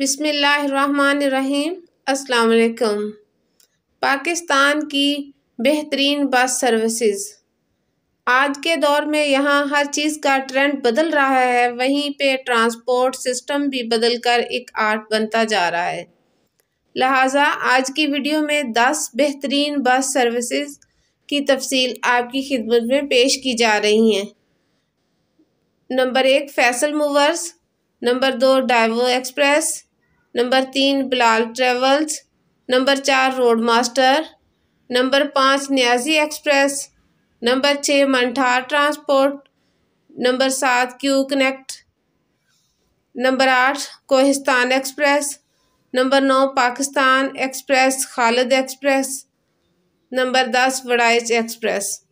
बिसमीम् अल्लाम पाकिस्तान की बेहतरीन बस सर्विसेज आज के दौर में यहाँ हर चीज़ का ट्रेंड बदल रहा है वहीं पे ट्रांसपोर्ट सिस्टम भी बदल कर एक आर्ट बनता जा रहा है लिहाजा आज की वीडियो में 10 बेहतरीन बस सर्विसेज की तफसील आपकी खिदमत में पेश की जा रही हैं नंबर एक फैसल मूवर्स नंबर दो डाइवो एक्सप्रेस नंबर तीन बिलाल ट्रेवल्स नंबर चार रोड मास्टर नंबर पाँच न्याजी एक्सप्रेस नंबर छः मंठार ट्रांसपोर्ट नंबर सात क्यू कनेक्ट नंबर आठ कोहिस्तान एक्सप्रेस नंबर नौ Pakistan express Khalid express number दस वड़ाइच एक्सप्रेस